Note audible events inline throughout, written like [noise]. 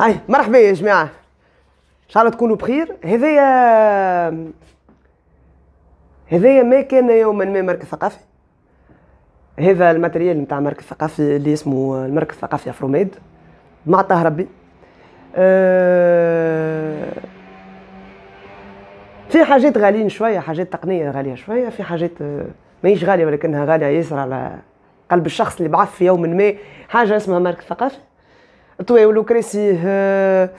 هاي مرحبا يا جماعه ان شاء الله تكونوا بخير هذايا هذايا ما كان يوما ما مركز ثقافي هذا الماتريال نتاع مركز ثقافي اللي اسمه المركز الثقافي افروميد مع طه ربي أه في حاجات غاليين شويه حاجات تقنيه غاليه شويه في حاجات أه، ماهيش غاليه ولكنها غاليه ياسر على قلب الشخص اللي بعث في يوم ما حاجه اسمها مركز ثقافي طويل وكراسيه آه،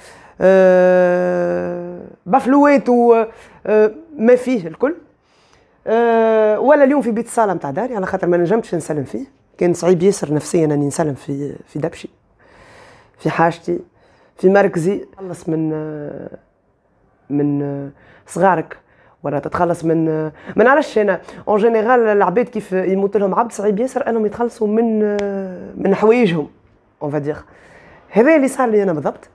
آه، بافلوات وما آه، فيه الكل ولا اليوم في بيت الصاله نتاع داري على خاطر ما نجمتش نسلم فيه كان صعيب ياسر نفسيا اني نسلم في في دبشي في حاجتي في مركزي تخلص من من صغارك ولا تتخلص من ما نعرفش انا اون جينيرال العباد كيف يموت لهم عبد صعيب ياسر انهم يتخلصوا من من حوايجهم اون فادير هذا اللي صار لي انا بالضبط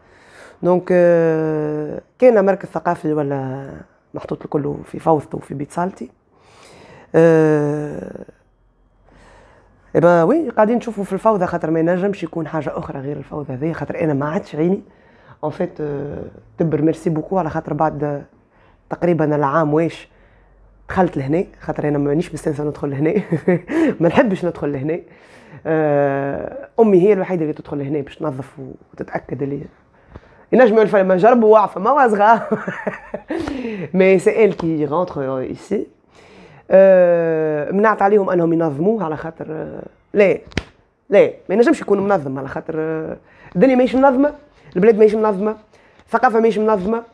دونك euh, كان مركز ثقافي ولا محطوط الكل في فوضته في بيت صالتي euh, ايبا وي قاعدين نشوفوا في الفوضى خاطر ما ينجمش يكون حاجه اخرى غير الفوضى هذه خاطر انا ما عادش عيني اون فيت euh, تبر ميرسي بوكو على خاطر بعد تقريبا العام واش دخلت لهنا خاطر انا مانيش مستانسه ندخل لهنا [laughs] ما نحبش ندخل لهنا آه، امي هي الوحيده اللي تدخل لهنا باش تنظف وتتاكد اللي ينجموا ما جربوا واعفه ما واصغا مي سي ال كي رونتر ايسي منعت عليهم انهم ينظموه على خاطر لا آه، لا ما ينجمش يكون منظم على خاطر آه، الدنيا ماهيش منظمه البلاد ماهيش منظمه الثقافه ماهيش منظمه